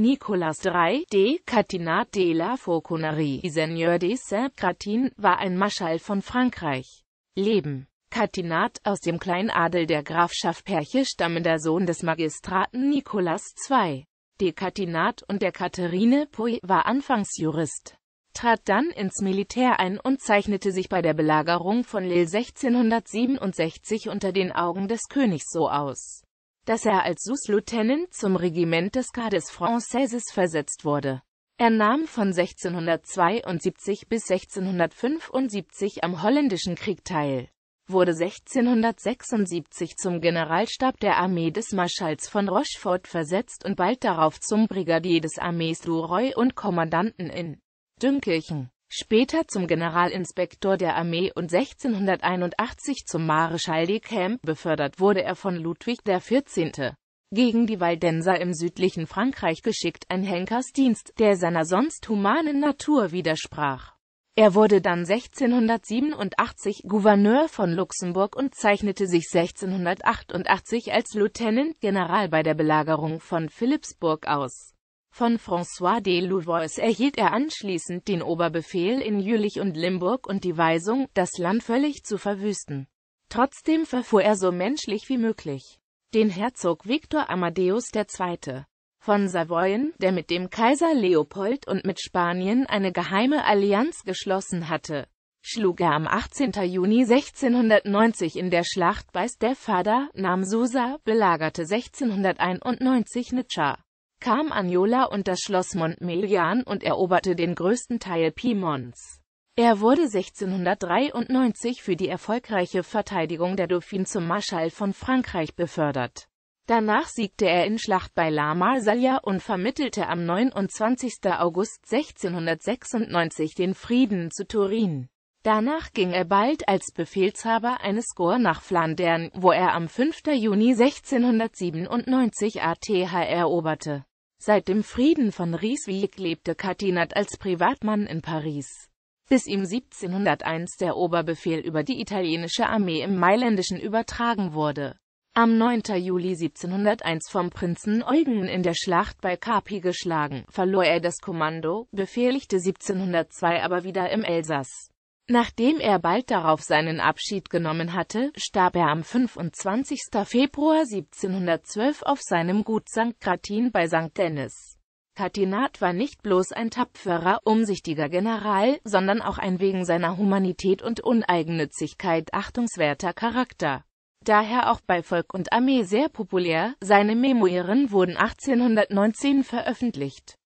Nicolas III de Catinat de la Fauconnerie, Seigneur de Saint-Gratin, war ein Marschall von Frankreich. Leben Catinat, aus dem kleinen Adel der Grafschaft Perche stammender Sohn des Magistraten Nicolas II. De Catinat und der Katherine Puy, war anfangs Jurist trat dann ins Militär ein und zeichnete sich bei der Belagerung von Lille 1667 unter den Augen des Königs so aus, dass er als Sous-Lieutenant zum Regiment des Gardes Françaises versetzt wurde. Er nahm von 1672 bis 1675 am Holländischen Krieg teil, wurde 1676 zum Generalstab der Armee des Marschalls von Rochefort versetzt und bald darauf zum Brigadier des Armees du Roy und Kommandanten in Dünkirchen später zum Generalinspektor der Armee und 1681 zum Marischal de Camp, befördert wurde er von Ludwig XIV. gegen die Waldenser im südlichen Frankreich geschickt, ein Henkersdienst, der seiner sonst humanen Natur widersprach. Er wurde dann 1687 Gouverneur von Luxemburg und zeichnete sich 1688 als Lieutenant General bei der Belagerung von Philippsburg aus von François de Louvois erhielt er anschließend den Oberbefehl in Jülich und Limburg und die Weisung, das Land völlig zu verwüsten. Trotzdem verfuhr er so menschlich wie möglich. Den Herzog Victor Amadeus II. von Savoyen, der mit dem Kaiser Leopold und mit Spanien eine geheime Allianz geschlossen hatte, schlug er am 18. Juni 1690 in der Schlacht bei Stefada, nahm Susa, belagerte 1691 Nizza kam Agnola und das Schloss Montmelian und eroberte den größten Teil Piemonts. Er wurde 1693 für die erfolgreiche Verteidigung der Dauphine zum Marschall von Frankreich befördert. Danach siegte er in Schlacht bei La Marsalia und vermittelte am 29. August 1696 den Frieden zu Turin. Danach ging er bald als Befehlshaber eines Korps nach Flandern, wo er am 5. Juni 1697 ATH eroberte. Seit dem Frieden von Rieswijk lebte Katinat als Privatmann in Paris, bis ihm 1701 der Oberbefehl über die italienische Armee im Mailändischen übertragen wurde. Am 9. Juli 1701 vom Prinzen Eugen in der Schlacht bei Capi geschlagen, verlor er das Kommando, befehligte 1702 aber wieder im Elsass. Nachdem er bald darauf seinen Abschied genommen hatte, starb er am 25. Februar 1712 auf seinem Gut St. Gratin bei St. Dennis. Catinat war nicht bloß ein tapferer, umsichtiger General, sondern auch ein wegen seiner Humanität und Uneigennützigkeit achtungswerter Charakter. Daher auch bei Volk und Armee sehr populär, seine Memoiren wurden 1819 veröffentlicht.